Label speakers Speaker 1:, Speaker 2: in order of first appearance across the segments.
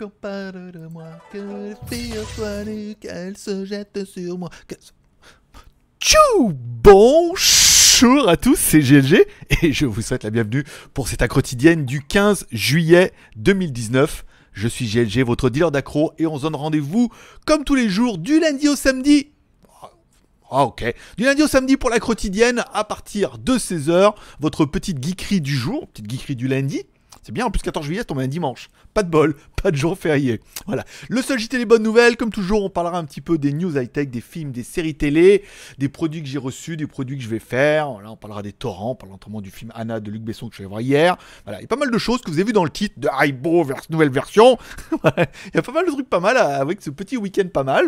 Speaker 1: qu'on parle de moi, que les filles soient nues, qu'elles se jettent sur moi. Tchou Bonjour à tous, c'est GLG et je vous souhaite la bienvenue pour cette accro quotidienne du 15 juillet 2019. Je suis GLG, votre dealer d'accro, et on se donne rendez-vous comme tous les jours du lundi au samedi ah, ah ok. Du lundi au samedi pour la quotidienne à partir de 16h, votre petite geekerie du jour, petite geekerie du lundi, c'est bien, en plus 14 juillet, c'est tombe un dimanche. Pas de bol, pas de jour férié. Voilà. Le seul JT les bonnes nouvelles, comme toujours, on parlera un petit peu des news high-tech, des films, des séries télé, des produits que j'ai reçus, des produits que je vais faire. Voilà, on parlera des torrents, on parlera notamment du film Anna de Luc Besson que je vais voir hier. Voilà, il y a pas mal de choses que vous avez vu dans le titre de Hybo vers nouvelle version. il y a pas mal de trucs pas mal avec ce petit week-end pas mal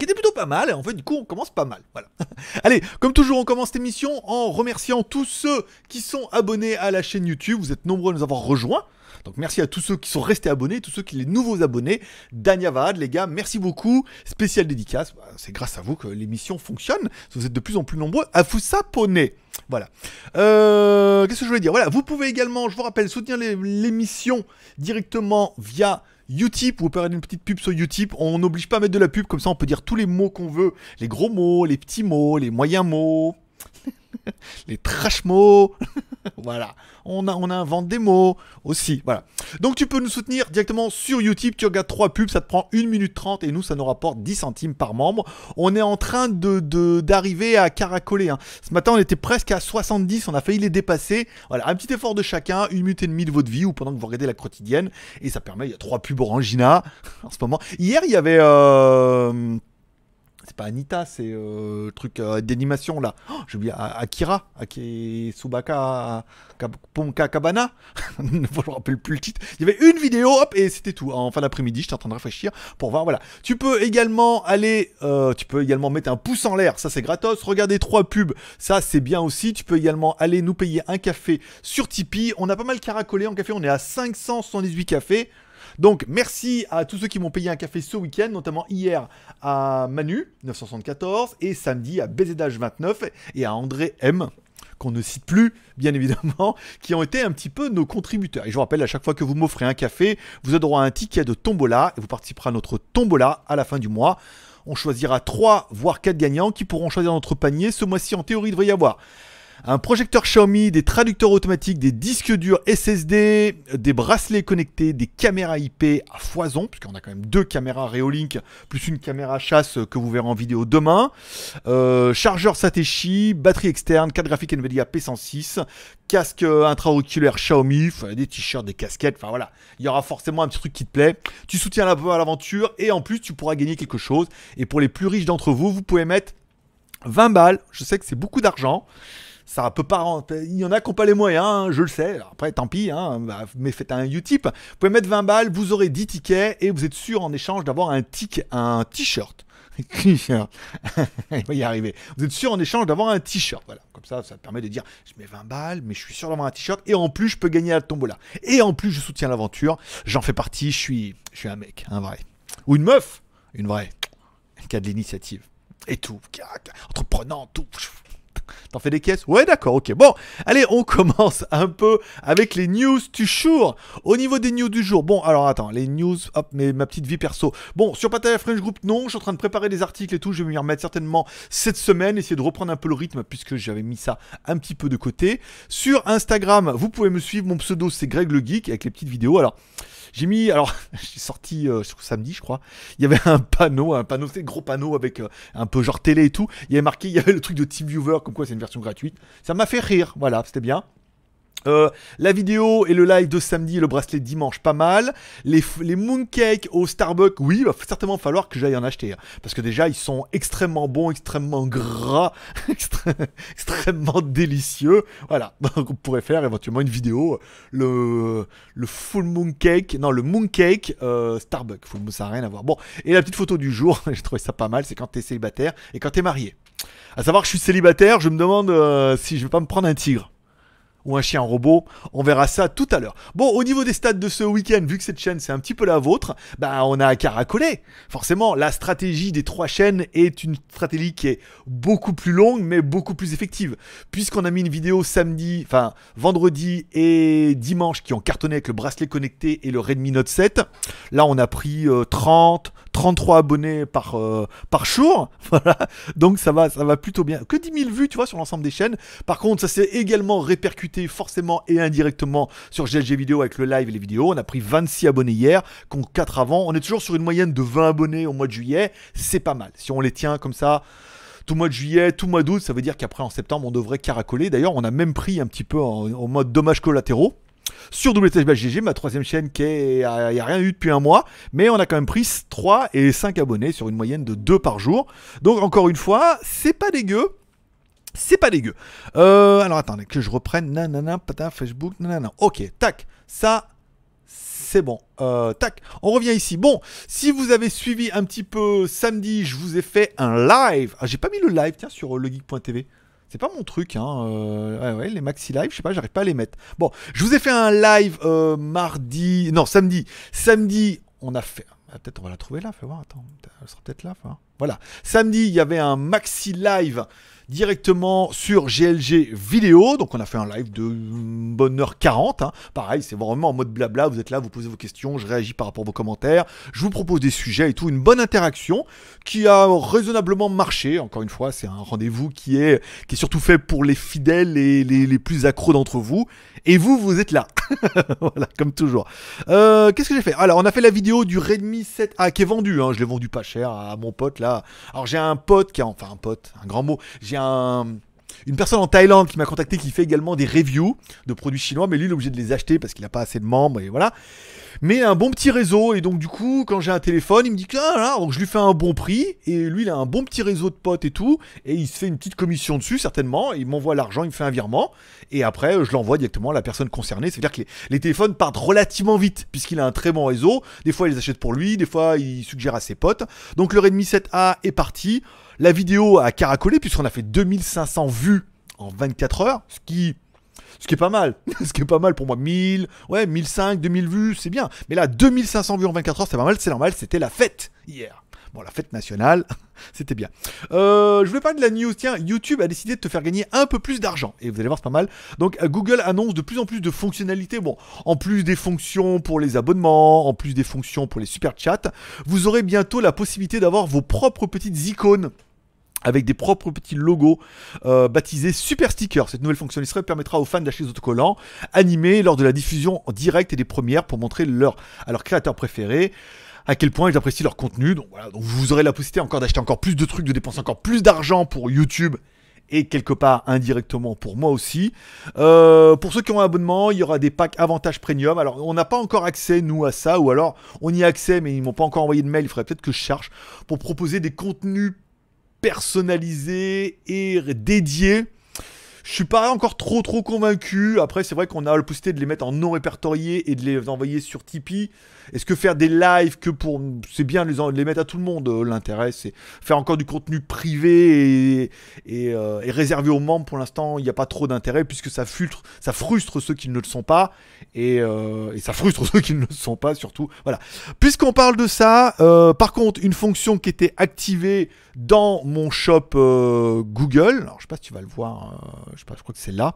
Speaker 1: qui était plutôt pas mal. Et en fait, du coup, on commence pas mal. Voilà. Allez, comme toujours, on commence cette émission en remerciant tous ceux qui sont abonnés à la chaîne YouTube. Vous êtes nombreux à nous avoir rejoints. Donc merci à tous ceux qui sont restés abonnés, tous ceux qui les nouveaux abonnés. Dania les gars, merci beaucoup. Spécial dédicace, bah, c'est grâce à vous que l'émission fonctionne. Vous êtes de plus en plus nombreux à vous saponner. Voilà. Euh, qu'est-ce que je voulais dire Voilà, vous pouvez également, je vous rappelle, soutenir l'émission directement via Utip, vous pouvez une petite pub sur Utip, on n'oblige pas à mettre de la pub, comme ça on peut dire tous les mots qu'on veut, les gros mots, les petits mots, les moyens mots, les trash mots. voilà. On, a, on invente des mots aussi. Voilà. Donc tu peux nous soutenir directement sur YouTube. Tu regardes 3 pubs, ça te prend 1 minute 30 et nous, ça nous rapporte 10 centimes par membre. On est en train de d'arriver à caracoler. Hein. Ce matin, on était presque à 70. On a failli les dépasser. Voilà. Un petit effort de chacun. Une minute et demie de votre vie ou pendant que vous regardez la quotidienne. Et ça permet, il y a 3 pubs Orangina en ce moment. Hier, il y avait... Euh c'est pas Anita, c'est euh, truc euh, d'animation là. Oh, J'ai oublié Akira, Akisubaka, Subaka Ponka Kabana. je ne me rappelle plus le titre. Il y avait une vidéo, hop, et c'était tout. En fin d'après-midi, j'étais en train de réfléchir pour voir. Voilà. Tu peux également aller, euh, tu peux également mettre un pouce en l'air, ça c'est gratos. Regardez trois pubs, ça c'est bien aussi. Tu peux également aller nous payer un café sur Tipeee. On a pas mal caracolé en café, on est à 578 cafés. Donc merci à tous ceux qui m'ont payé un café ce week-end, notamment hier à Manu 974 et samedi à BZH29 et à André M qu'on ne cite plus, bien évidemment, qui ont été un petit peu nos contributeurs. Et je vous rappelle, à chaque fois que vous m'offrez un café, vous aurez droit à un ticket de tombola et vous participerez à notre tombola à la fin du mois. On choisira 3 voire 4 gagnants qui pourront choisir notre panier. Ce mois-ci, en théorie, il devrait y avoir un projecteur Xiaomi, des traducteurs automatiques, des disques durs SSD, des bracelets connectés, des caméras IP à foison, puisqu'on a quand même deux caméras Reolink, plus une caméra chasse que vous verrez en vidéo demain, euh, chargeur Satechi, batterie externe, carte graphique NVIDIA P106, casque euh, intraoculaire Xiaomi, des t-shirts, des casquettes, enfin voilà, il y aura forcément un petit truc qui te plaît. Tu soutiens l'aventure et en plus tu pourras gagner quelque chose. Et pour les plus riches d'entre vous, vous pouvez mettre 20 balles, je sais que c'est beaucoup d'argent ça peut pas Il y en a qui n'ont pas les moyens, hein, je le sais. après, tant pis, hein, bah, mais faites un Utip. Vous pouvez mettre 20 balles, vous aurez 10 tickets et vous êtes sûr en échange d'avoir un tic, un t-shirt. Il va y arriver. Vous êtes sûr en échange d'avoir un t-shirt. Voilà. Comme ça, ça permet de dire je mets 20 balles, mais je suis sûr d'avoir un t-shirt. Et en plus, je peux gagner à la tombola. Et en plus, je soutiens l'aventure. J'en fais partie. Je suis, je suis un mec, un vrai. Ou une meuf, une vraie. Qui a de l'initiative. Et tout. Entreprenant, tout. T'en fais des caisses Ouais, d'accord, ok. Bon, allez, on commence un peu avec les news du jour. Au niveau des news du jour, bon, alors attends, les news, hop, mais ma petite vie perso. Bon, sur Pataya French Group, non, je suis en train de préparer des articles et tout. Je vais m'y remettre certainement cette semaine, essayer de reprendre un peu le rythme puisque j'avais mis ça un petit peu de côté. Sur Instagram, vous pouvez me suivre. Mon pseudo, c'est Greg le Geek avec les petites vidéos. Alors. J'ai mis, alors, j'ai sorti euh, samedi, je crois. Il y avait un panneau, un panneau, c'est gros panneau avec euh, un peu genre télé et tout. Il y avait marqué, il y avait le truc de TeamViewer, comme quoi c'est une version gratuite. Ça m'a fait rire, voilà, c'était bien. Euh, la vidéo et le live de samedi et le bracelet dimanche, pas mal. Les, les mooncakes au Starbucks, oui, il va certainement falloir que j'aille en acheter. Hein. parce que déjà, ils sont extrêmement bons, extrêmement gras, extrêmement délicieux. Voilà, donc on pourrait faire éventuellement une vidéo. Euh, le, le full mooncake, non, le mooncake euh, Starbucks, full ça n'a rien à voir. Bon, et la petite photo du jour, j'ai trouvé ça pas mal, c'est quand t'es célibataire et quand t'es marié. À savoir, que je suis célibataire, je me demande euh, si je vais pas me prendre un tigre ou un chien robot. On verra ça tout à l'heure. Bon, au niveau des stats de ce week-end, vu que cette chaîne c'est un petit peu la vôtre, bah on a à caracoler. Forcément, la stratégie des trois chaînes est une stratégie qui est beaucoup plus longue, mais beaucoup plus effective. Puisqu'on a mis une vidéo samedi, enfin vendredi et dimanche qui ont cartonné avec le bracelet connecté et le Redmi Note 7, là on a pris 30, euh, 33 abonnés par, euh, par jour. Voilà. Donc ça va, ça va plutôt bien. Que 10 000 vues, tu vois, sur l'ensemble des chaînes. Par contre, ça s'est également répercuté forcément et indirectement sur GLG Vidéo avec le live et les vidéos. On a pris 26 abonnés hier, contre 4 avant. On est toujours sur une moyenne de 20 abonnés au mois de juillet. C'est pas mal. Si on les tient comme ça tout mois de juillet, tout mois d'août, ça veut dire qu'après en septembre, on devrait caracoler. D'ailleurs, on a même pris un petit peu en, en mode dommages collatéraux. Sur WTHBGG, ma troisième chaîne qui est, n'y a rien eu depuis un mois, mais on a quand même pris 3 et 5 abonnés sur une moyenne de 2 par jour. Donc encore une fois, c'est pas dégueu. C'est pas dégueu. Euh, alors attendez, que je reprenne. Nanana, patin, Facebook, nanana. Ok, tac. Ça, c'est bon. Euh, tac, on revient ici. Bon, si vous avez suivi un petit peu samedi, je vous ai fait un live. Ah, j'ai pas mis le live, tiens, sur euh, legeek.tv. C'est pas mon truc, hein. Euh, ouais, les maxi live, je sais pas, j'arrive pas à les mettre. Bon, je vous ai fait un live euh, mardi, non samedi. Samedi, on a fait. Ah, peut-être on va la trouver là, fais voir. Attends, elle sera peut-être là. Faut voir. Voilà. Samedi, il y avait un maxi live directement sur GLG vidéo. Donc on a fait un live de bonne heure 40. Hein. Pareil, c'est vraiment en mode blabla. Vous êtes là, vous posez vos questions, je réagis par rapport à vos commentaires. Je vous propose des sujets et tout. Une bonne interaction qui a raisonnablement marché. Encore une fois, c'est un rendez-vous qui est, qui est surtout fait pour les fidèles et les, plus accros d'entre vous. Et vous, vous êtes là. voilà, comme toujours. Euh, qu'est-ce que j'ai fait Alors, on a fait la vidéo du Redmi 7A qui est vendu. Hein. Je l'ai vendu pas cher à mon pote là. Alors j'ai un pote qui a, enfin un pote, un grand mot, j'ai un, une personne en Thaïlande qui m'a contacté qui fait également des reviews de produits chinois, mais lui il est obligé de les acheter parce qu'il n'a pas assez de membres et voilà. Mais un bon petit réseau et donc du coup quand j'ai un téléphone il me dit que ah, là, je lui fais un bon prix et lui il a un bon petit réseau de potes et tout et il se fait une petite commission dessus certainement, il m'envoie l'argent, il me fait un virement et après je l'envoie directement à la personne concernée. C'est-à-dire que les, les, téléphones partent relativement vite puisqu'il a un très bon réseau. Des fois il les achète pour lui, des fois il suggère à ses potes. Donc le Redmi 7A est parti. La vidéo a caracolé puisqu'on a fait 2500 vues en 24 heures, ce qui ce qui est pas mal, ce qui est pas mal pour moi, 1000, ouais, 1500, 2000 vues, c'est bien. Mais là, 2500 vues en 24 heures, c'est pas mal, c'est normal, c'était la fête hier. Bon, la fête nationale, c'était bien. Euh, je voulais parler de la news. Tiens, YouTube a décidé de te faire gagner un peu plus d'argent. Et vous allez voir, c'est pas mal. Donc, euh, Google annonce de plus en plus de fonctionnalités. Bon, en plus des fonctions pour les abonnements, en plus des fonctions pour les super chats, vous aurez bientôt la possibilité d'avoir vos propres petites icônes avec des propres petits logos euh, baptisés Super Sticker. Cette nouvelle fonctionnalité permettra aux fans d'acheter des autocollants animés lors de la diffusion en direct et des premières pour montrer leur, à leurs créateurs préférés à quel point ils apprécient leur contenu. Donc voilà, donc vous aurez la possibilité encore d'acheter encore plus de trucs, de dépenser encore plus d'argent pour YouTube et quelque part indirectement pour moi aussi. Euh, pour ceux qui ont un abonnement, il y aura des packs avantages premium. Alors on n'a pas encore accès nous à ça, ou alors on y a accès mais ils m'ont pas encore envoyé de mail, il faudrait peut-être que je cherche pour proposer des contenus personnalisé et dédié. Je suis pas encore trop trop convaincu. Après, c'est vrai qu'on a le possibilité de les mettre en non répertorié et de les envoyer sur Tipeee. Est-ce que faire des lives que pour. C'est bien les, les mettre à tout le monde, euh, l'intérêt. C'est faire encore du contenu privé et, et, euh, réservé aux membres. Pour l'instant, il n'y a pas trop d'intérêt puisque ça filtre, ça frustre ceux qui ne le sont pas. Et, euh, ça frustre ceux qui ne le sont pas, surtout. Voilà. Puisqu'on parle de ça, par contre, une fonction qui était activée dans mon shop Google. Alors, je sais pas si tu vas le voir. je pas, je crois que c'est là.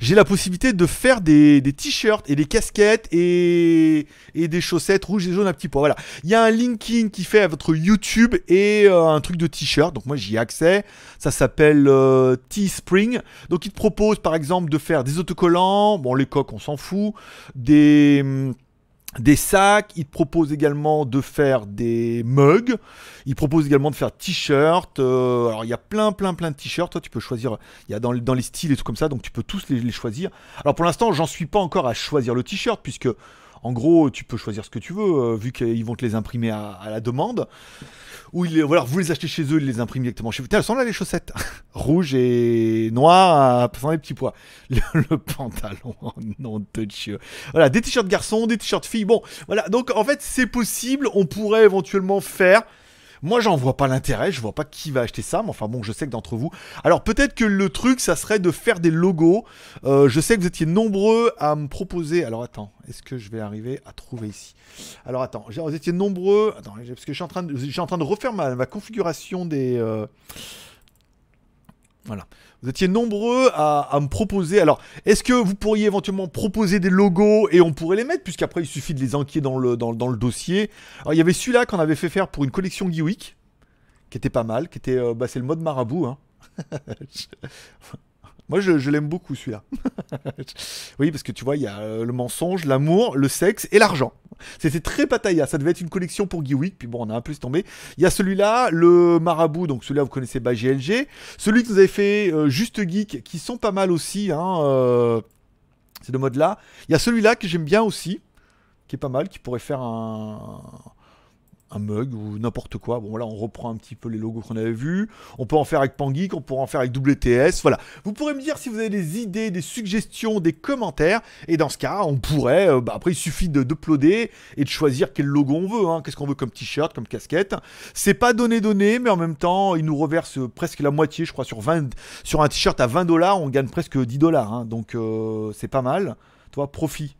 Speaker 1: J'ai la possibilité de faire des, des t-shirts et des casquettes et, et des choses rouge et jaune à petit pois. Voilà. Il y a un LinkedIn qui fait à votre YouTube et euh, un truc de t-shirt. Donc moi j'y ai accès. Ça s'appelle euh, Teespring. Donc il te propose par exemple de faire des autocollants. Bon les coques on s'en fout. Des... Mm, des sacs, il te propose également de faire des mugs, il propose également de faire t-shirts, euh, alors il y a plein plein plein de t-shirts, toi tu peux choisir, il y a dans, dans, les styles et tout comme ça, donc tu peux tous les choisir. Alors pour l'instant j'en suis pas encore à choisir le t-shirt, puisque en gros, tu peux choisir ce que tu veux, euh, vu qu'ils vont te les imprimer à, la demande. Ou ils, voilà, vous les achetez chez eux, ils les impriment directement chez vous. Elles sont là les chaussettes, rouge et noir, euh, sans les petits pois. Le, pantalon, oh, non de Dieu. Voilà, des t-shirts garçons, des t-shirts filles. Bon, voilà. Donc en fait, c'est possible. On pourrait éventuellement faire moi, j'en vois pas l'intérêt, je vois pas qui va acheter ça, mais enfin bon, je sais que d'entre vous. Alors peut-être que le truc, ça serait de faire des logos. Euh, je sais que vous étiez nombreux à me proposer. Alors attends, est-ce que je vais arriver à trouver ici Alors attends, vous étiez nombreux. Attends, parce que je suis en train de, en train de refaire ma, configuration des. Euh, voilà. Vous étiez nombreux à, me proposer. Alors, est-ce que vous pourriez éventuellement proposer des logos et on pourrait les mettre, puisqu'après il suffit de les enquêter dans le, dans, le dossier. Alors, il y avait celui-là qu'on avait fait faire pour une collection Geewick, qui était pas mal, qui était. Euh, bah, c'est le mode marabout, hein. Moi, je, l'aime beaucoup celui-là. oui, parce que tu vois, il y a euh, le mensonge, l'amour, le sexe et l'argent. C'était très pataya. Ça devait être une collection pour Guy puis bon, on a un peu tombé. Il y a celui-là, le marabout, donc celui-là, vous connaissez pas GLG. Celui que vous avez fait, euh, Juste Geek, qui sont pas mal aussi. Hein, euh, ces deux modes-là. Il y a celui-là que j'aime bien aussi, qui est pas mal, qui pourrait faire un un mug ou n'importe quoi. Bon, là, on reprend un petit peu les logos qu'on avait vus. On peut en faire avec Pangeek, on pourra en faire avec WTS. Voilà. Vous pourrez me dire si vous avez des idées, des suggestions, des commentaires. Et dans ce cas, on pourrait. Euh, bah, après, il suffit de d'uploader et de choisir quel logo on veut. Hein. Qu'est-ce qu'on veut comme t-shirt, comme casquette. C'est pas donné donné, mais en même temps, il nous reverse presque la moitié, je crois, sur 20, sur un t-shirt à 20 dollars, on gagne presque 10 dollars. Hein. Donc, euh, c'est pas mal. Toi, profit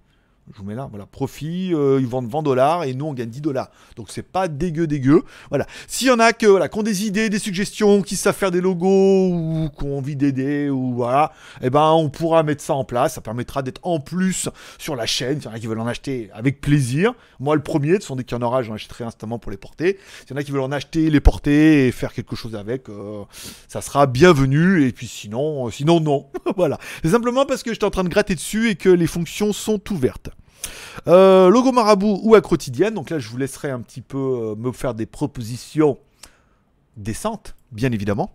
Speaker 1: je vous mets là, voilà, profit, euh, ils vendent 20 dollars et nous on gagne 10 dollars. Donc c'est pas dégueu dégueu. Voilà. S'il y en a que voilà, qui ont des idées, des suggestions, qui savent faire des logos ou qui ont envie d'aider ou voilà, eh ben on pourra mettre ça en place. Ça permettra d'être en plus sur la chaîne. S'il y en a qui veulent en acheter avec plaisir. Moi le premier, de sont des dès qu'il y en aura, j'en achèterai instantanément pour les porter. S'il y en a qui veulent en acheter, les porter et faire quelque chose avec, euh, ça sera bienvenu. Et puis sinon, euh, sinon non. voilà. C'est simplement parce que j'étais en train de gratter dessus et que les fonctions sont ouvertes. Euh, logo marabout ou à quotidienne. Donc là, je vous laisserai un petit peu euh, me faire des propositions décentes, bien évidemment.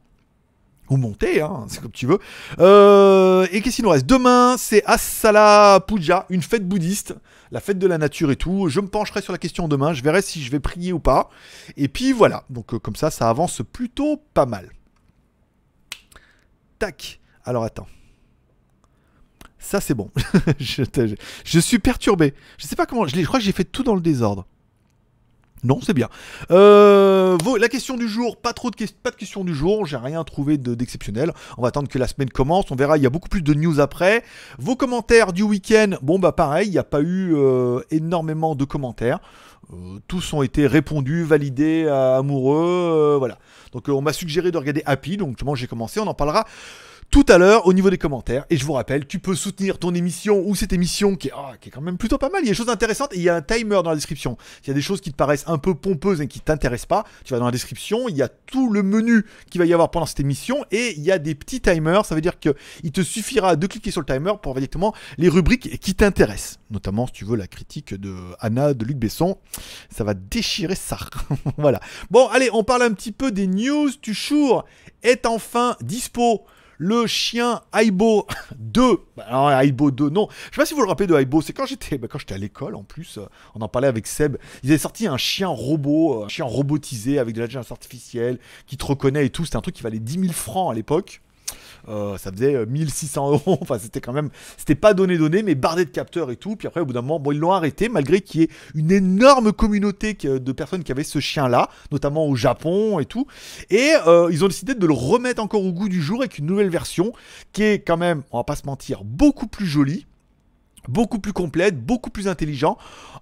Speaker 1: Ou monter, hein, c'est comme tu veux. Euh, et qu'est-ce qu'il nous reste Demain, c'est Asala Puja, une fête bouddhiste, la fête de la nature et tout. Je me pencherai sur la question demain, je verrai si je vais prier ou pas. Et puis voilà, donc comme ça, ça avance plutôt pas mal. Tac. Alors attends. Ça, c'est bon. je, suis perturbé. Je sais pas comment. Je, crois que j'ai fait tout dans le désordre. Non, c'est bien. Euh, la question du jour, pas trop de, pas de question du jour, j'ai rien trouvé d'exceptionnel. on va attendre que la semaine commence, on verra, il y a beaucoup plus de news après. Vos commentaires du week-end, bon bah pareil, il n'y a pas eu euh, énormément de commentaires. Euh, tous ont été répondus, validés, amoureux, voilà. Donc on m'a suggéré de regarder Happy, donc j'ai commencé, on en parlera tout à l'heure au niveau des commentaires. Et je vous rappelle, tu peux soutenir ton émission ou cette émission ah, qui est, quand même plutôt pas mal. Il y a des choses intéressantes et il y a un timer dans la description. S'il y a des choses qui te paraissent un peu pompeuses et qui t'intéressent pas, tu vas dans la description, il y a tout le menu qui va y avoir pendant cette émission et il y a des petits timers. Ça veut dire qu'il te suffira de cliquer sur le timer pour voir directement les rubriques qui t'intéressent. Notamment, si tu veux, la critique de Anna, de Luc Besson. Ça va déchirer ça. voilà. Bon, allez, on parle un petit peu des news. Tuchour est enfin dispo le chien Aibo 2. Bah, alors, Aibo 2, non. Je sais pas si vous le rappelez de Aibo, c'est quand j'étais bah, quand j'étais à l'école en plus, euh, on en parlait avec Seb. Ils avaient sorti un chien robot, euh, un chien robotisé avec de l'intelligence artificielle qui te reconnaît et tout. C'était un truc qui valait 10 000 francs à l'époque. Euh, ça faisait 1600 euh, euros. Enfin, c'était quand même, c'était pas donné donné, mais bardé de capteurs et tout. Puis après, au bout d'un moment, bon, ils l'ont arrêté, malgré qu'il y ait une énorme communauté de personnes qui avaient ce chien-là, notamment au Japon et tout. Et euh, ils ont décidé de le remettre encore au goût du jour avec une nouvelle version qui est quand même, on va pas se mentir, beaucoup plus jolie beaucoup plus complète, beaucoup plus intelligent,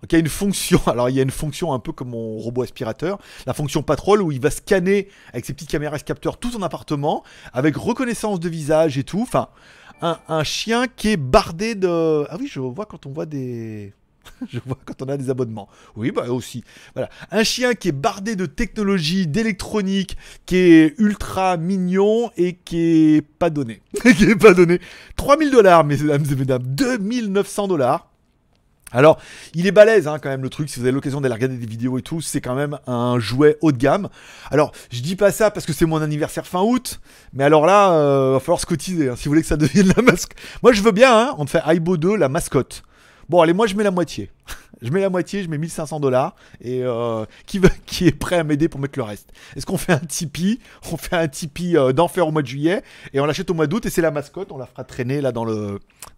Speaker 1: qui a une fonction, alors il y a une fonction un peu comme mon robot aspirateur, la fonction patrol où il va scanner avec ses petites caméras et capteurs tout son appartement, avec reconnaissance de visage et tout, enfin, un chien qui est bardé de... Ah oui, je vois quand on voit des... je vois quand on a des abonnements. Oui, bah aussi. Voilà. Un chien qui est bardé de technologie, d'électronique, qui est ultra mignon et qui est pas donné. qui est pas donné. 3000 dollars, mesdames et mesdames. 2900 dollars. Alors, il est balèze hein, quand même le truc, si vous avez l'occasion d'aller regarder des vidéos et tout, c'est quand même un jouet haut de gamme. Alors, je dis pas ça parce que c'est mon anniversaire fin août, mais alors là, il euh, va falloir se cotiser hein, si vous voulez que ça devienne la mascotte. Moi, je veux bien, hein, on fait ibo 2, la mascotte. Bon, allez, moi je mets la moitié. je mets la moitié, je mets 1500 dollars. Et euh, qui, veut, qui est prêt à m'aider pour mettre le reste Est-ce qu'on fait un Tipeee On fait un Tipeee euh, d'enfer au mois de juillet et on l'achète au mois d'août et c'est la mascotte, on la fera traîner là dans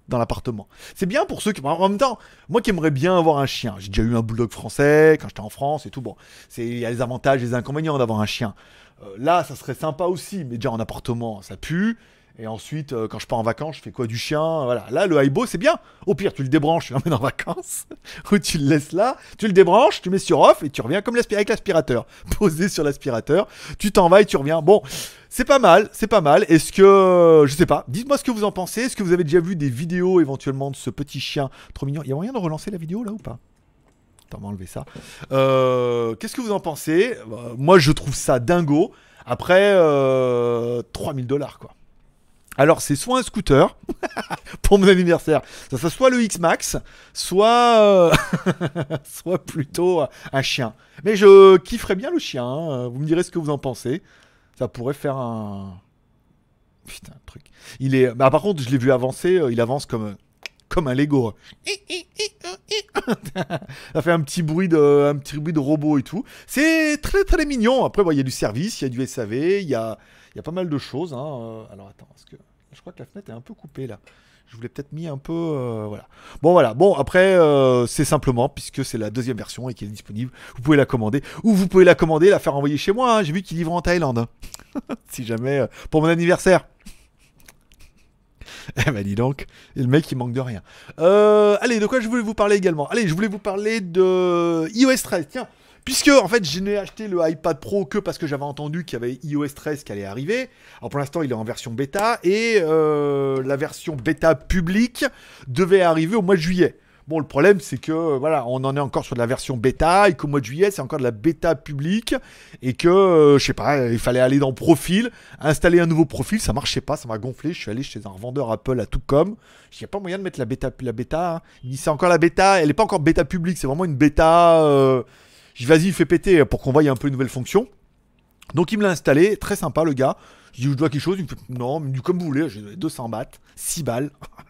Speaker 1: dans l'appartement. C'est bien pour ceux qui. En même temps, moi qui aimerais bien avoir un chien, j'ai déjà eu un bulldog français quand j'étais en France et tout. Bon, il y a les avantages et les inconvénients d'avoir un chien. Euh, là, ça serait sympa aussi, mais déjà en appartement, ça pue. Et ensuite, euh, quand je pars en vacances, je fais quoi du chien Voilà. Là, le Haibo, c'est bien. Au pire, tu le débranches, tu l'emmènes en vacances, ou tu le laisses là, tu le débranches, tu mets sur off et tu reviens comme avec l'aspirateur. Posé sur l'aspirateur, tu t'en vas et tu reviens. Bon, c'est pas mal, c'est pas mal. Est-ce que. Euh, je sais pas. Dites-moi ce que vous en pensez. Est-ce que vous avez déjà vu des vidéos éventuellement de ce petit chien trop mignon Il y a moyen de relancer la vidéo là ou pas Attends, on va enlever ça. Euh, qu'est-ce que vous en pensez bah, Moi, je trouve ça dingo. Après, 3000 dollars quoi. Alors c'est soit un scooter pour mon anniversaire, ça soit le X-Max, soit euh, soit plutôt un chien. Mais je kifferais bien le chien, hein. vous me direz ce que vous en pensez. Ça pourrait faire un putain un truc. Il est bah, par contre, je l'ai vu avancer, euh, il avance comme comme un Lego. Hein. ça fait un petit bruit de, un petit bruit de robot et tout. C'est très très mignon. Après, il y a du service, il y a du SAV, il y a, y pas mal de choses. Hein. Euh, alors attends, est-ce que je crois que la fenêtre est un peu coupée là. Je voulais peut-être mis un peu, euh, voilà. Bon voilà. Bon après, euh, c'est simplement puisque c'est la deuxième version et qu'elle est disponible, vous pouvez la commander ou vous pouvez la commander, la faire envoyer chez moi. Hein. J'ai vu qu'il livre en Thaïlande, si jamais pour mon anniversaire. Eh ben dis donc, le mec il manque de rien. Euh, allez, de quoi je voulais vous parler également Allez, je voulais vous parler de iOS 13. Tiens, Puisque, en fait, je n'ai acheté le iPad Pro que parce que j'avais entendu qu'il y avait iOS 13 qui allait arriver. Alors, pour l'instant, il est en version bêta et euh, la version bêta publique devait arriver au mois de juillet. Bon, le problème, c'est que euh, voilà, on en est encore sur de la version bêta et qu'au mois de juillet, c'est encore de la bêta publique et que euh, je sais pas, il fallait aller dans profil, installer un nouveau profil, ça marchait pas, ça m'a gonflé. Je suis allé chez un vendeur Apple à tout comme. Il n'y a pas moyen de mettre la bêta, la bêta. Hein. Il dit c'est encore la bêta, elle n'est pas encore bêta publique, c'est vraiment une bêta. Euh... Je vas-y, fais péter pour qu'on voie un peu une nouvelle fonction. Donc il me l'a installé, très sympa le gars. Je dis, je dois quelque chose. Il me fait, non, comme vous voulez, j'ai 200 bahts, 6 balles.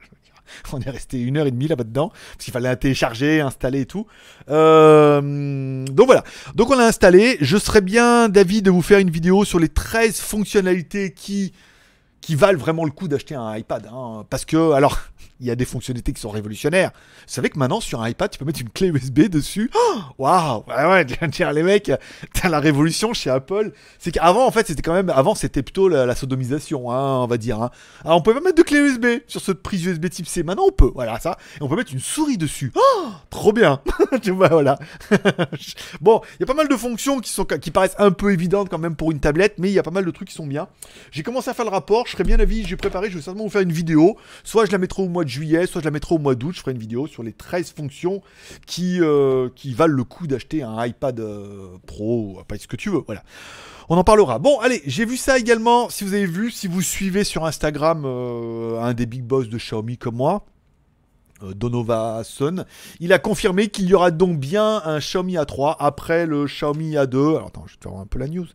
Speaker 1: on est resté une heure et demie là-bas dedans, parce qu'il fallait la télécharger, installer et tout. Euh, donc voilà, donc on l'a installé. Je serais bien d'avis de vous faire une vidéo sur les 13 fonctionnalités qui, qui valent vraiment le coup d'acheter un iPad. Hein. parce que, alors, il y a des fonctionnalités qui sont révolutionnaires. Vous savez que maintenant, sur un iPad, tu peux mettre une clé USB dessus. Waouh wow Ouais, ouais, les mecs, t'as la révolution chez Apple. C'est qu'avant, en fait, c'était quand même. Avant, c'était plutôt la, sodomisation, hein, on va dire. Hein. Alors, on pouvait pas mettre de clé USB sur cette prise USB type C. Maintenant, on peut. Voilà, ça. Et on peut mettre une souris dessus. Oh, trop bien Tu vois, voilà. bon, il y a pas mal de fonctions qui, sont, qui paraissent un peu évidentes quand même pour une tablette, mais il y a pas mal de trucs qui sont bien. J'ai commencé à faire le rapport. Je serais bien avis. j'ai préparé, je vais certainement vous faire une vidéo. Soit je la mettrai au mois juillet, soit je la mettrai au mois d'août. Je ferai une vidéo sur les 13 fonctions qui, euh, qui valent le coup d'acheter un iPad euh, Pro, pas ce que tu veux. Voilà. On en parlera. Bon, allez, j'ai vu ça également. Si vous avez vu, si vous suivez sur Instagram euh, un des big boss de Xiaomi comme moi, Sun. Euh, il a confirmé qu'il y aura donc bien un Xiaomi A3 après le Xiaomi A2. Alors attends, je vais te faire un peu la news.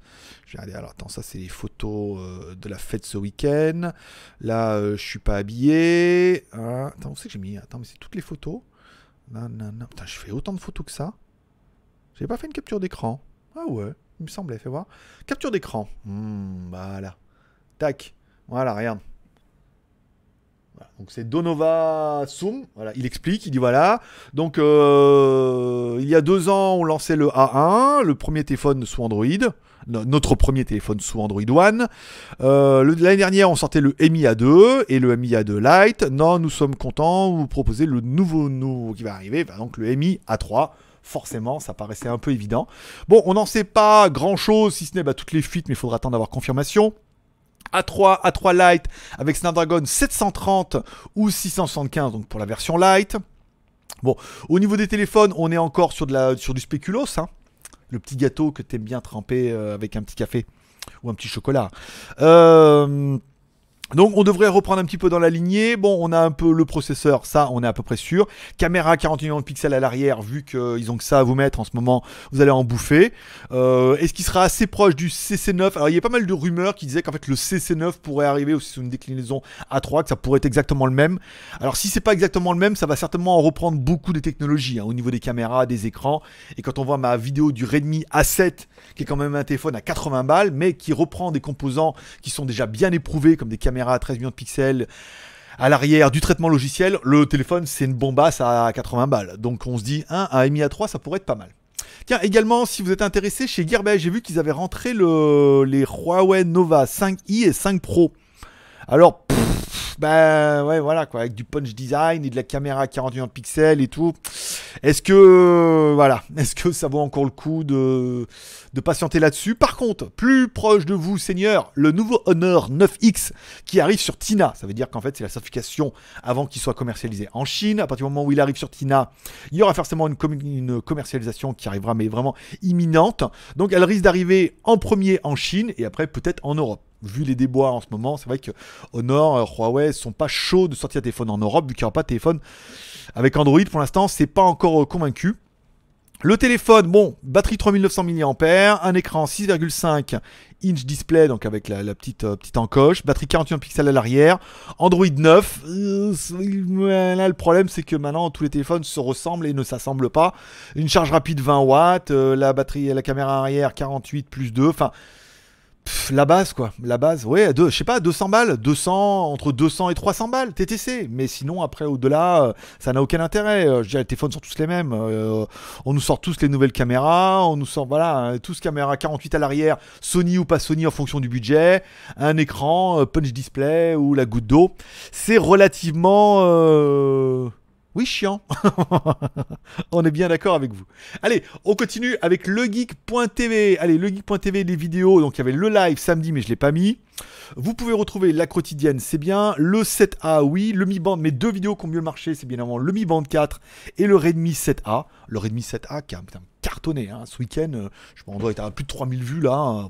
Speaker 1: Je vais aller, alors attends, ça c'est les photos euh, de la fête ce week-end. Là, euh, je suis pas habillé. Hein. attends, où c'est que j'ai mis. Attends, mais c'est toutes les photos. Non, non, non. Putain, je fais autant de photos que ça. J'ai pas fait une capture d'écran. Ah ouais, il me semblait, fais voir. Capture d'écran. Hmm, voilà. Tac. Voilà, regarde donc c'est Donova Sum. Voilà, il explique, il dit voilà. Donc euh, il y a deux ans, on lançait le A1, le premier téléphone sous Android, notre premier téléphone sous Android One. Euh, L'année dernière, on sortait le Mi A2 et le Mi A2 Lite. Non, nous sommes contents, vous proposer le nouveau nouveau qui va arriver, donc le Mi A3 forcément, ça paraissait un peu évident. Bon, on n'en sait pas grand-chose, si ce n'est bah, toutes les fuites, mais il faudra attendre d'avoir confirmation. A3, A3 Lite avec Snapdragon 730 ou 675 donc pour la version Lite. Bon, au niveau des téléphones, on est encore sur, de la, sur du spéculos, hein. le petit gâteau que tu t'aimes bien tremper euh, avec un petit café ou un petit chocolat. Euh, donc on devrait reprendre un petit peu dans la lignée. Bon, on a un peu le processeur, ça on est à peu près sûr. Caméra 41 millions de pixels à l'arrière, vu qu'ils ont que ça à vous mettre en ce moment, vous allez en bouffer. Euh, est-ce qu'il sera assez proche du CC9 Alors il y a pas mal de rumeurs qui disaient qu'en fait le CC9 pourrait arriver aussi sous une déclinaison A3, que ça pourrait être exactement le même. Alors si c'est pas exactement le même, ça va certainement en reprendre beaucoup des technologies hein, au niveau des caméras, des écrans. Et quand on voit ma vidéo du Redmi A7, qui est quand même un téléphone à 80 balles, mais qui reprend des composants qui sont déjà bien éprouvés comme des caméras à 13 millions de pixels à l'arrière du traitement logiciel, le téléphone c'est une bombasse à 80 balles. Donc on se dit, hein, un MI A3 ça pourrait être pas mal. Tiens, également, si vous êtes intéressé, chez Gearbest, j'ai vu qu'ils avaient rentré le, les Huawei Nova 5i et 5 Pro. Alors, ben, ouais, voilà quoi, avec du punch design et de la caméra à pixels et tout. Est-ce que euh, voilà, est-ce que ça vaut encore le coup de, de patienter là-dessus Par contre, plus proche de vous, Seigneur, le nouveau Honor 9X qui arrive sur Tina. Ça veut dire qu'en fait, c'est la certification avant qu'il soit commercialisé en Chine. À partir du moment où il arrive sur Tina, il y aura forcément une, une commercialisation qui arrivera, mais vraiment imminente. Donc, elle risque d'arriver en premier en Chine et après peut-être en Europe vu les déboires en ce moment, c'est vrai que Honor, euh, Huawei sont pas chauds de sortir un téléphone en Europe vu qu'il n'y aura pas de téléphone avec Android pour l'instant, c'est pas encore euh, convaincu. Le téléphone, bon, batterie 3900 mAh, un écran 6,5 inch display, donc avec la, petite, euh, petite encoche, batterie 41 pixels à l'arrière, Android 9. là, le problème, c'est que maintenant, tous les téléphones se ressemblent et ne s'assemblent pas. Une charge rapide 20 watts, la batterie, la caméra arrière 48 plus 2, enfin, la base, quoi. La base, ouais, deux je sais pas, 200 balles, 200, entre 200 et 300 balles, TTC. Mais sinon, après, au-delà, euh, ça n'a aucun intérêt. les euh, téléphones sont tous les mêmes. Euh, on nous sort tous les nouvelles caméras, on nous sort, voilà, tous caméras 48 à l'arrière, Sony ou pas Sony en fonction du budget, un écran, punch display ou la goutte d'eau. C'est relativement chiant. on est bien d'accord avec vous. Allez, on continue avec legeek.tv. Allez, legeek.tv, les vidéos. Donc, il y avait le live samedi, mais je l'ai pas mis. Vous pouvez retrouver la quotidienne, c'est bien. Le 7A, oui. Le Mi Band, mes deux vidéos qui ont mieux marché, c'est bien avant le Mi Band 4 et le Redmi 7A. Le Redmi 7A qui cartonné. Hein. Ce week-end, euh, je m'en dois être à plus de 3000 vues là. Hein.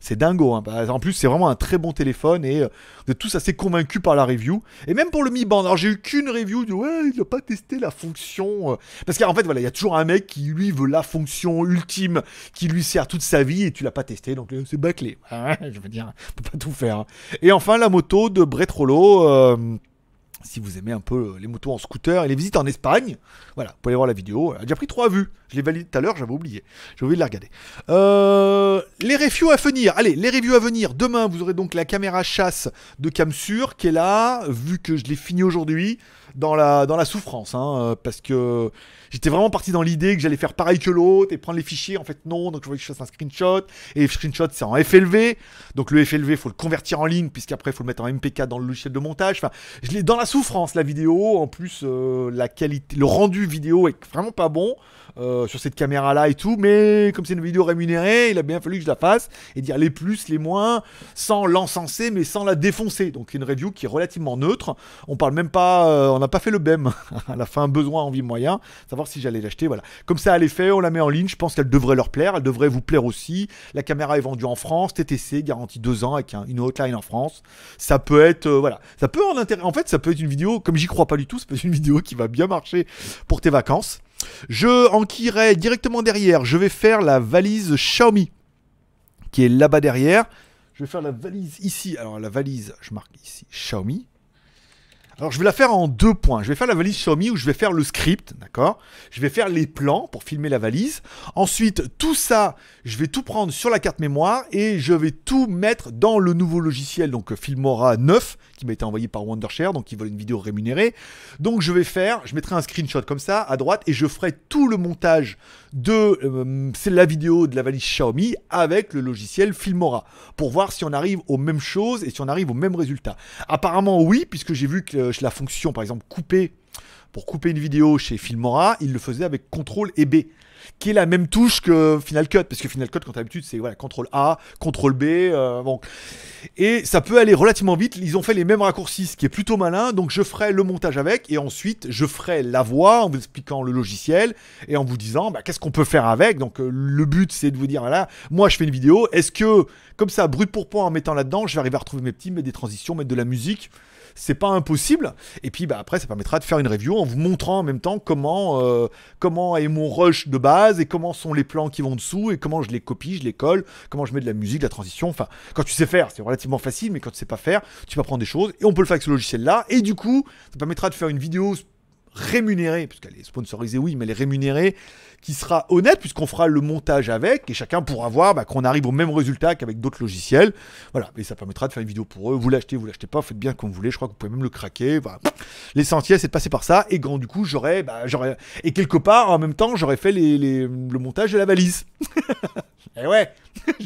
Speaker 1: c'est dingo. Hein. Bah, en plus, c'est vraiment un très bon téléphone et de euh, tous assez convaincus par la review. Et même pour le Mi Band, alors j'ai eu qu'une review du ouais, il a pas testé la fonction. Euh. Parce qu'en fait, voilà, il y a toujours un mec qui lui veut la fonction ultime qui lui sert toute sa vie et tu l'as pas testé, donc c'est bâclé. je veux dire, on peut pas tout faire. Et enfin, la moto de Rollo, si vous aimez un peu euh, les motos en scooter et les visites en Espagne. Voilà, vous pouvez aller voir la vidéo. Elle a déjà pris 3 vues. Je l'ai validée tout à l'heure, j'avais oublié. J'ai oublié de la regarder. Euh, les reviews à venir. Allez, les reviews à venir. Demain, vous aurez donc la caméra chasse de Camsur qui est là, vu que je l'ai fini aujourd'hui, dans la, dans la souffrance. Hein, euh, parce que j'étais vraiment parti dans l'idée que j'allais faire pareil que l'autre et prendre les fichiers. En fait, non. Donc, je voulais que je fasse un screenshot. Et le screenshot, c'est en FLV. Donc, le FLV, il faut le convertir en ligne, puisqu'après, il faut le mettre en MP4 dans le logiciel de montage. Enfin, je l'ai dans la souffrance France, la vidéo. En plus, euh, la qualité, le rendu vidéo est vraiment pas bon euh, sur cette caméra là et tout. Mais comme c'est une vidéo rémunérée, il a bien fallu que je la fasse et dire les plus, les moins, sans l'encenser mais sans la défoncer. Donc une review qui est relativement neutre. On parle même pas, euh, on n'a pas fait le BEM à la fin, besoin, en vie moyen, savoir si j'allais l'acheter. Voilà. Comme ça, elle est faite, on la met en ligne. Je pense qu'elle devrait leur plaire, elle devrait vous plaire aussi. La caméra est vendue en France, TTC, garantie 2 ans avec une hotline en France. Ça peut être, voilà, ça peut en intérêt. En fait, ça peut être une vidéo, comme j'y crois pas du tout, c'est une vidéo qui va bien marcher pour tes vacances. Je enquirai directement derrière, je vais faire la valise Xiaomi, qui est là-bas derrière. Je vais faire la valise ici. Alors la valise, je marque ici Xiaomi. Alors je vais la faire en deux points. Je vais faire la valise Xiaomi où je vais faire le script, d'accord Je vais faire les plans pour filmer la valise. Ensuite, tout ça, je vais tout prendre sur la carte mémoire et je vais tout mettre dans le nouveau logiciel, donc euh, Filmora 9, qui m'a été envoyé par Wondershare, donc ils veulent une vidéo rémunérée. Donc je vais faire, je mettrai un screenshot comme ça à droite et je ferai tout le montage de euh, c'est la vidéo de la valise Xiaomi avec le logiciel Filmora pour voir si on arrive aux mêmes choses et si on arrive au même résultat. Apparemment oui, puisque j'ai vu que euh, la fonction, par exemple, couper, pour couper une vidéo chez Filmora, il le faisait avec CTRL et B, qui est la même touche que Final Cut, parce que Final Cut, quand l'habitude, c'est voilà, CTRL A, CTRL B, euh, donc Et ça peut aller relativement vite, ils ont fait les mêmes raccourcis, ce qui est plutôt malin, donc je ferai le montage avec, et ensuite, je ferai la voix en vous expliquant le logiciel, et en vous disant, bah, qu'est-ce qu'on peut faire avec, donc euh, le but, c'est de vous dire, voilà, moi, je fais une vidéo, est-ce que, comme ça, brut pour point, en mettant là-dedans, je vais arriver à retrouver mes petits, mettre des transitions, mettre de la musique, c'est pas impossible. Et puis bah, après, ça permettra de faire une review en vous montrant en même temps comment, euh, comment est mon rush de base et comment sont les plans qui vont dessous et comment je les copie, je les colle, comment je mets de la musique, de la transition. Enfin, quand tu sais faire, c'est relativement facile, mais quand tu sais pas faire, tu vas prendre des choses et on peut le faire avec ce logiciel-là. Et du coup, ça permettra de faire une vidéo rémunérée, puisqu'elle est sponsorisée, oui, mais elle est rémunérée, qui sera honnête, puisqu'on fera le montage avec, et chacun pourra voir bah, qu'on arrive au même résultat qu'avec d'autres logiciels. Voilà, et ça permettra de faire une vidéo pour eux. Vous l'achetez, vous l'achetez pas, faites bien comme vous voulez, je crois que vous pouvez même le craquer. les sentiers c'est de passer par ça, et grand du coup, j'aurais. Bah, et quelque part, en même temps, j'aurais fait le montage de la valise. et eh ouais,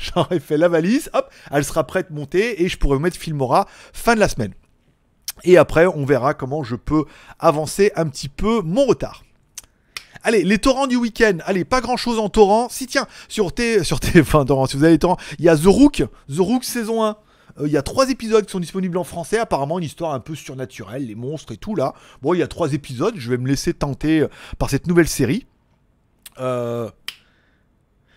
Speaker 1: j'aurais fait la valise, hop, elle sera prête, montée, et je pourrais mettre Filmora fin de la semaine. Et après, on verra comment je peux avancer un petit peu mon retard. Allez, les torrents du week-end. Allez, pas grand chose en torrent. Si, tiens, sur tes. Sur enfin, torrents, si vous avez les torrents, il y a The Rook. The Rook saison 1. Euh, il y a trois épisodes qui sont disponibles en français, apparemment une histoire un peu surnaturelle, les monstres et tout là. Bon, il y a trois épisodes, je vais me laisser tenter euh, par cette nouvelle série. Euh,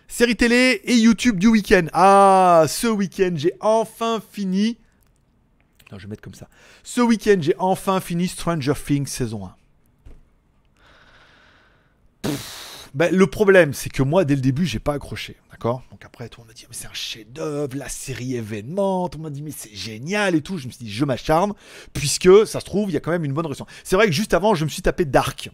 Speaker 1: série télé et YouTube du week-end. Ah, ce week-end, j'ai enfin fini je vais mettre comme ça. Ce week-end, j'ai enfin fini Stranger Things saison 1. Ben, le problème, c'est que moi, dès le début, j'ai pas accroché. D'accord Donc après, tout on m'a dit, mais c'est un chef-d'œuvre, la série événement. Tout m'a dit, mais c'est génial et tout. Je me suis dit, je m'acharne puisque ça se trouve, il y a quand même une bonne raison C'est vrai que juste avant, je me suis tapé Dark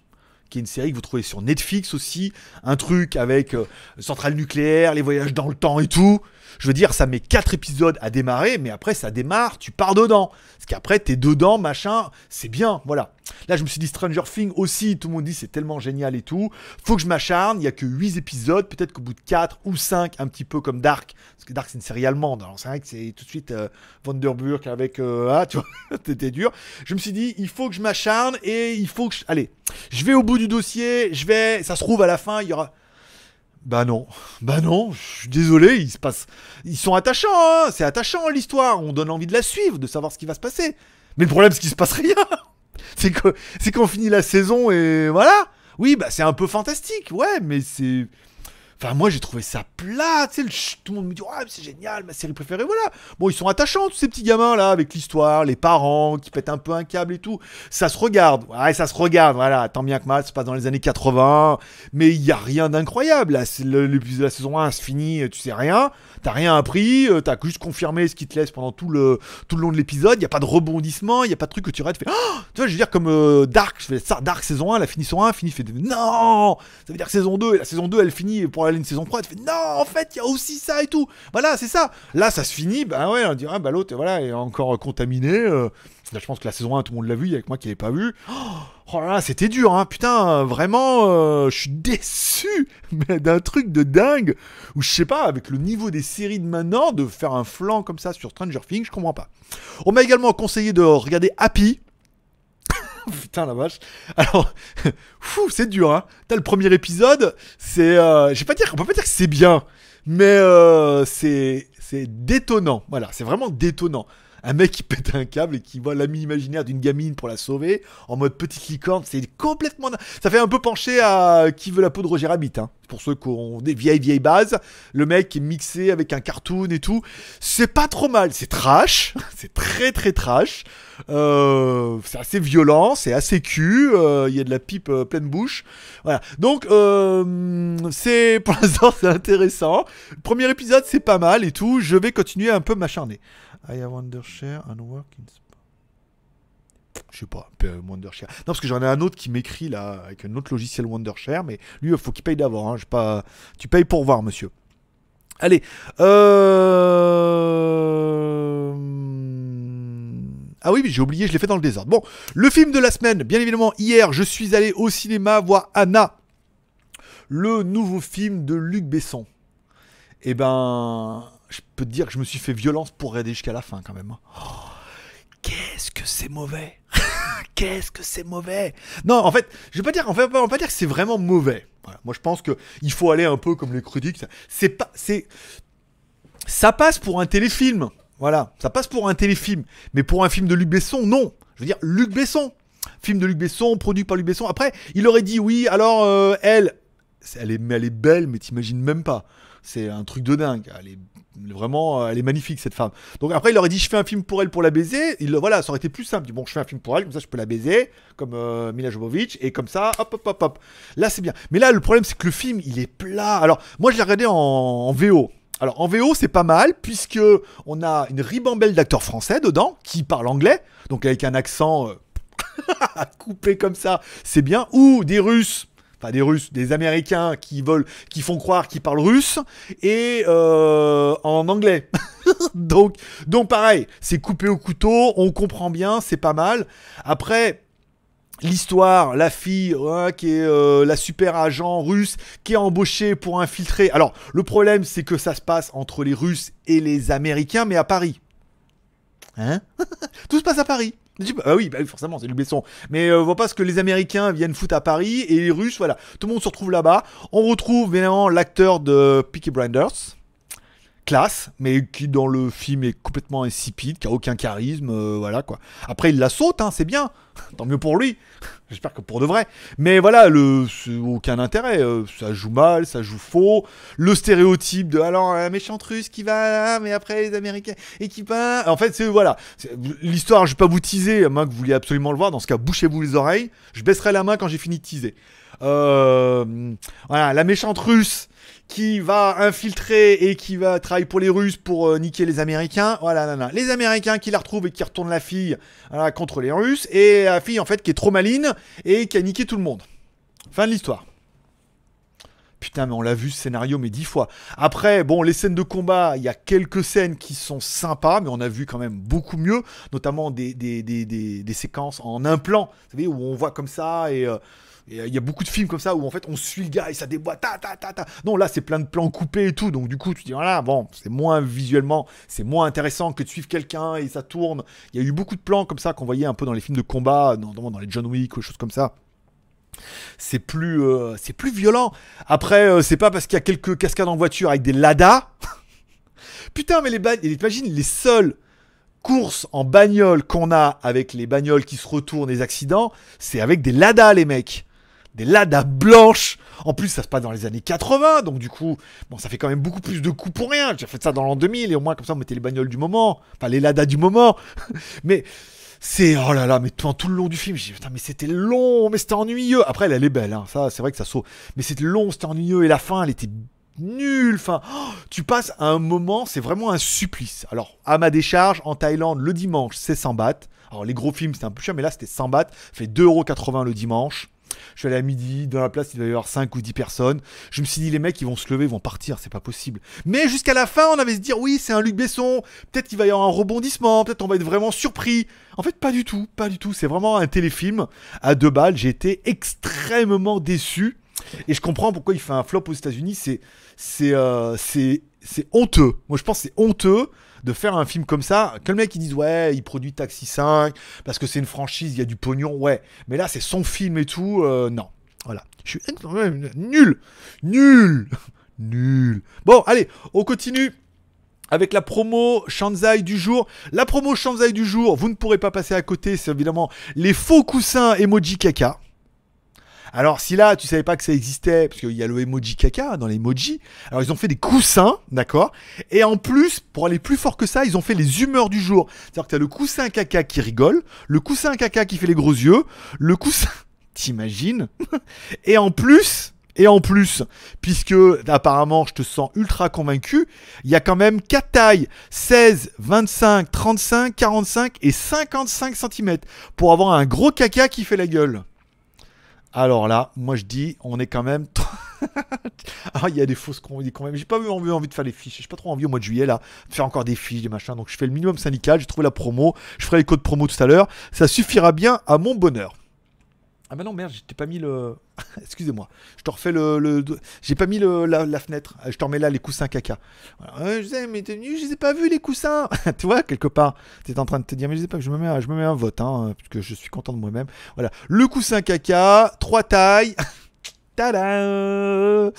Speaker 1: qui est une série que vous trouvez sur Netflix aussi, un truc avec euh, centrale nucléaire, les voyages dans le temps et tout. Je veux dire, ça met 4 épisodes à démarrer, mais après ça démarre, tu pars dedans. Parce qu'après, t'es dedans, machin, c'est bien, voilà. Là, je me suis dit Stranger Things aussi, tout le monde dit c'est tellement génial et tout. Faut que je m'acharne, il n'y a que 8 épisodes, peut-être qu'au bout de 4 ou 5, un petit peu comme Dark, parce que Dark c'est une série allemande, alors c'est vrai que c'est tout de suite euh, Vanderburg avec, euh, ah, tu vois, t'étais dur. Je me suis dit, il faut que je m'acharne et il faut que Allez, je vais au bout du dossier, je vais, ça se trouve à la fin, il y aura... Bah non, bah non, je suis désolé, il se passe... Ils sont attachants, hein, c'est attachant l'histoire, on donne envie de la suivre, de savoir ce qui va se passer. Mais le problème c'est qu'il se passe rien C'est c'est qu'on finit la saison et voilà Oui, bah c'est un peu fantastique, ouais, mais c'est... Enfin, moi, j'ai trouvé ça plat, tu sais, le tout le monde me dit, ouais, c'est génial, ma série préférée, voilà. Bon, ils sont attachants, tous ces petits gamins, là, avec l'histoire, les parents, qui pètent un peu un câble et tout. Ça se regarde, ouais, ça se regarde, voilà, tant bien que mal, ça passe dans les années 80, mais il n'y a rien d'incroyable, l'épisode de la saison 1 se finit, euh, tu sais rien, t'as rien appris, euh, t'as juste confirmé ce qui te laisse pendant tout le, tout le long de l'épisode, il n'y a pas de rebondissement, il n'y a pas de truc que tu arrêtes, tu fais, oh! tu vois, je veux dire, comme euh, Dark, je fais ça, Dark saison 1, la finition 1, finit, fait, non, ça veut dire saison 2, la saison 2, elle finit pour une saison 3, non, en fait, il y a aussi ça et tout. Voilà, c'est ça. Là, ça se finit, bah ouais, on dirait ah, bah l'autre, voilà, est encore contaminé. Euh. je pense que la saison 1, tout le monde l'a vu, il y a que moi qui l'ai pas vu. Oh, oh, là là, c'était dur, hein. Putain, vraiment, euh, je suis déçu d'un truc de dingue. Ou je sais pas, avec le niveau des séries de maintenant, de faire un flanc comme ça sur Stranger Things, je comprends pas. On m'a également conseillé de regarder Happy. Putain la vache. Alors, fou, c'est dur, hein. T'as le premier épisode, c'est, euh, j'ai pas dire, on peut pas dire que c'est bien, mais euh, c'est, c'est détonnant. Voilà, c'est vraiment détonnant un mec qui pète un câble et qui voit l'ami imaginaire d'une gamine pour la sauver, en mode petite licorne, c'est complètement... Ça fait un peu pencher à Qui veut la peau de Roger Rabbit, hein. pour ceux qui ont des vieilles, vieilles bases, le mec est mixé avec un cartoon et tout, c'est pas trop mal, c'est trash, c'est très très trash, euh, c'est assez violent, c'est assez cul, euh, il y a de la pipe euh, pleine bouche, voilà. Donc, euh, c'est pour l'instant, c'est intéressant, premier épisode, c'est pas mal et tout, je vais continuer un peu m'acharner. I have Wondershare and work in Spa. Je sais pas, euh, Wondershare. Non, parce que j'en ai un autre qui m'écrit là, avec un autre logiciel Wondershare, mais lui, il faut qu'il paye d'abord. Hein. Pas... Tu payes pour voir, monsieur. Allez. Euh... Ah oui, j'ai oublié, je l'ai fait dans le désordre. Bon, le film de la semaine, bien évidemment, hier, je suis allé au cinéma voir Anna, le nouveau film de Luc Besson. Eh ben, je peux te dire que je me suis fait violence pour aider jusqu'à la fin quand même. Oh, qu'est-ce que c'est mauvais Qu'est-ce que c'est mauvais Non, en fait, je vais pas dire, on dire que c'est vraiment mauvais. Moi, je pense que il faut aller un peu comme les critiques. C'est pas, c'est, ça passe pour un téléfilm. Voilà, ça passe pour un téléfilm, mais pour un film de Luc Besson, non. Je veux dire, Luc Besson, film de Luc Besson, produit par Luc Besson. Après, il aurait dit oui. Alors euh, elle, elle est, belle, mais t'imagines même pas. C'est un truc de dingue. Elle est vraiment, euh, elle est magnifique cette femme. Donc après, il aurait dit, je fais un film pour elle pour la baiser. Il, voilà, ça aurait été plus simple. bon, je fais un film pour elle, comme ça, je peux la baiser, comme euh, Mila Jovovich, et comme ça, hop, hop, hop, hop. Là, c'est bien. Mais là, le problème, c'est que le film, il est plat. Alors, moi, je l'ai regardé en, VO. Alors en VO c'est pas mal puisque on a une ribambelle d'acteurs français dedans qui parlent anglais, donc avec un accent euh, coupé comme ça, c'est bien, ou des Russes enfin des Russes, des Américains qui veulent, qui font croire qu'ils parlent russe et euh, en anglais. donc, donc pareil, c'est coupé au couteau, on comprend bien, c'est pas mal. Après, l'histoire, la fille hein, qui est euh, la super agent russe qui est embauchée pour infiltrer. Alors, le problème, c'est que ça se passe entre les Russes et les Américains, mais à Paris. Hein Tout se passe à Paris. Ah oui, bah oui forcément, c'est le besson Mais euh, on voit pas ce que les Américains viennent foutre à Paris et les Russes, voilà. Tout le monde se retrouve là-bas. On retrouve évidemment, l'acteur de Peaky Blinders classe, mais qui dans le film est complètement insipide, qui a aucun charisme, euh, voilà quoi. Après, il la saute, hein, c'est bien, tant mieux pour lui, j'espère que pour de vrai. Mais voilà, le, aucun intérêt, euh, ça joue mal, ça joue faux. Le stéréotype de alors la méchante russe qui va ah, mais après les Américains et qui peint. En fait, c'est voilà, l'histoire, je vais pas vous teaser, à moins que vous vouliez absolument le voir, dans ce cas, bouchez-vous les oreilles, je baisserai la main quand j'ai fini de teaser. Euh, voilà, la méchante russe qui va infiltrer et qui va travailler pour les Russes pour euh, niquer les Américains. Voilà, les Américains qui la retrouvent et qui retournent la fille euh, contre les Russes. Et la fille, en fait, qui est trop maline et qui a niqué tout le monde. Fin de l'histoire. Putain, mais on l'a vu ce scénario, mais dix fois. Après, bon, les scènes de combat, il y a quelques scènes qui sont sympas, mais on a vu quand même beaucoup mieux, notamment des, séquences en un plan, vous savez, où on voit comme ça et. Euh, il y a beaucoup de films comme ça où en fait on suit le gars et ça déboîte, ta ta ta ta. Non, là c'est plein de plans coupés et tout, donc du coup tu dis voilà, bon, c'est moins visuellement, c'est moins intéressant que de suivre quelqu'un et ça tourne. Il y a eu beaucoup de plans comme ça qu'on voyait un peu dans les films de combat, dans les John Wick ou choses comme ça. C'est plus, euh, c'est plus violent. Après, euh, c'est pas parce qu'il y a quelques cascades en voiture avec des Lada. Putain, mais les imagine les seules courses en bagnole qu'on a avec les bagnoles qui se retournent, les accidents, c'est avec des Lada, les mecs des ladas blanches. En plus, ça se passe dans les années 80, donc du coup, bon, ça fait quand même beaucoup plus de coups pour rien. J'ai fait ça dans l'an 2000 et au moins comme ça, on mettait les bagnoles du moment, enfin les ladas du moment. mais c'est oh là là, mais tout, tout le long du film, j'ai putain, mais c'était long, mais c'était ennuyeux. Après, elle, est belle, hein, ça, c'est vrai que ça saute, mais c'était long, c'était ennuyeux et la fin, elle était nulle. Enfin, oh, tu passes à un moment, c'est vraiment un supplice. Alors, à ma décharge, en Thaïlande, le dimanche, c'est 100 bahts. Alors, les gros films, c'était un peu cher, mais là, c'était 100 bahts. Fait 2,80€ le dimanche. Je suis allé à midi, dans la place, il va y avoir 5 ou 10 personnes. Je me suis dit, les mecs, ils vont se lever, ils vont partir, c'est pas possible. Mais jusqu'à la fin, on avait se dire, oui, c'est un Luc Besson, peut-être qu'il va y avoir un rebondissement, peut-être on va être vraiment surpris. En fait, pas du tout, pas du tout. C'est vraiment un téléfilm à deux balles. J'ai été extrêmement déçu. Et je comprends pourquoi il fait un flop aux États-Unis. C'est, c'est, euh, c'est, c'est honteux. Moi, je pense c'est honteux de faire un film comme ça. Que le mec, ils disent, ouais, il produit Taxi 5, parce que c'est une franchise, il y a du pognon, ouais. Mais là, c'est son film et tout, euh, non. Voilà. Je suis nul. Nul. Nul. Bon, allez, on continue avec la promo Shanzai du jour. La promo Shanzai du jour, vous ne pourrez pas passer à côté, c'est évidemment les faux coussins emoji Kaka, alors, si là, tu savais pas que ça existait, parce qu'il y a le emoji caca dans l'emoji, alors ils ont fait des coussins, d'accord Et en plus, pour aller plus fort que ça, ils ont fait les humeurs du jour. C'est-à-dire que as le coussin caca qui rigole, le coussin caca qui fait les gros yeux, le coussin. T'imagines Et en plus. Et en plus, puisque apparemment je te sens ultra convaincu, il y a quand même 4 tailles 16, 25, 35, 45 et 55 cm pour avoir un gros caca qui fait la gueule. Alors là, moi je dis, on est quand même. ah, il y a des fausses dit quand même. J'ai pas eu envie, envie de faire les fiches. J'ai pas trop envie au mois de juillet là de faire encore des fiches, des machins. Donc je fais le minimum syndical. J'ai trouvé la promo. Je ferai les codes promo tout à l'heure. Ça suffira bien à mon bonheur. Ah bah non, merde, j'ai pas mis le. Excusez-moi. Je te refais le. J'ai pas mis la, fenêtre. Je te remets là les coussins caca. Euh, je sais, mais t'es nu, je les ai pas vus les coussins. tu vois, quelque part, t'es en train de te dire, mais je sais pas, je me mets un, je me mets un vote, hein, parce que je suis content de moi-même. Voilà. Le coussin caca, trois tailles. Tadam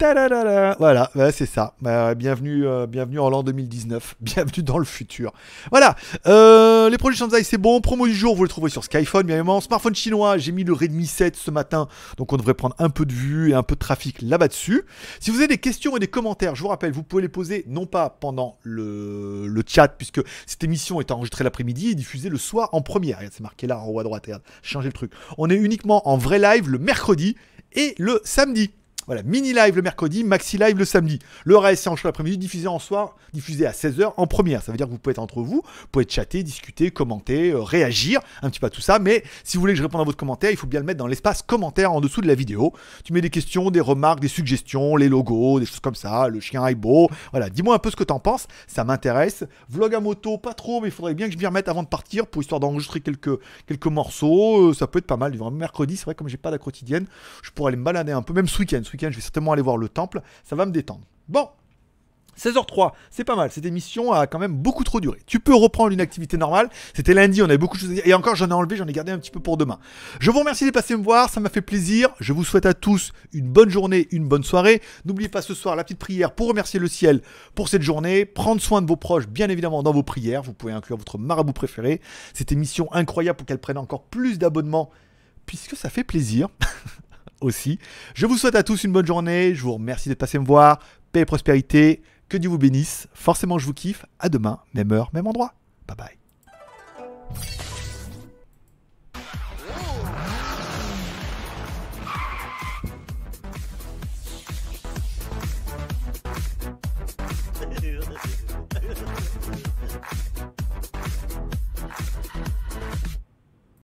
Speaker 1: voilà, bah, c'est ça. Bah, bienvenue, euh, bienvenue en l'an 2019. Bienvenue dans le futur. Voilà, euh, les produits Shanzai, c'est bon. Promo du jour, vous le trouvez sur Skyphone, bien évidemment. Smartphone chinois, j'ai mis le Redmi 7 ce matin, donc on devrait prendre un peu de vue et un peu de trafic là-bas dessus. Si vous avez des questions et des commentaires, je vous rappelle, vous pouvez les poser non pas pendant le, chat, puisque cette émission est enregistrée l'après-midi et diffusée le soir en première. Regarde, c'est marqué là en haut à droite. Regarde, changez le truc. On est uniquement en vrai live le mercredi et le samedi. Voilà, mini live le mercredi, maxi live le samedi. Le reste, c'est en choix l'après-midi, diffusé en soir, diffusé à 16h en première. Ça veut dire que vous pouvez être entre vous, vous pouvez chatter, discuter, commenter, euh, réagir, un petit peu à tout ça. Mais si vous voulez que je réponde à votre commentaire, il faut bien le mettre dans l'espace commentaire en dessous de la vidéo. Tu mets des questions, des remarques, des suggestions, les logos, des choses comme ça. Le chien est beau. Voilà, dis-moi un peu ce que t'en penses, ça m'intéresse. Vlog à moto, pas trop, mais il faudrait bien que je m'y remette avant de partir pour histoire d'enregistrer quelques, quelques morceaux. Euh, ça peut être pas mal. Mercredi, c'est vrai, comme j'ai pas la quotidienne, je pourrais aller me balader un peu, même ce week-end je vais certainement aller voir le temple, ça va me détendre. Bon, 16h03, c'est pas mal. Cette émission a quand même beaucoup trop duré. Tu peux reprendre une activité normale. C'était lundi, on avait beaucoup de choses à dire. Et encore, j'en ai enlevé, j'en ai gardé un petit peu pour demain. Je vous remercie d'être passé me voir, ça m'a fait plaisir. Je vous souhaite à tous une bonne journée, une bonne soirée. N'oubliez pas ce soir la petite prière pour remercier le ciel pour cette journée. Prendre soin de vos proches, bien évidemment, dans vos prières. Vous pouvez inclure votre marabout préféré. Cette émission incroyable pour qu'elle prenne encore plus d'abonnements, puisque ça fait plaisir. aussi. Je vous souhaite à tous une bonne journée. Je vous remercie d'être passé me voir. Paix et prospérité. Que Dieu vous bénisse. Forcément, je vous kiffe. À demain, même heure, même endroit. Bye bye.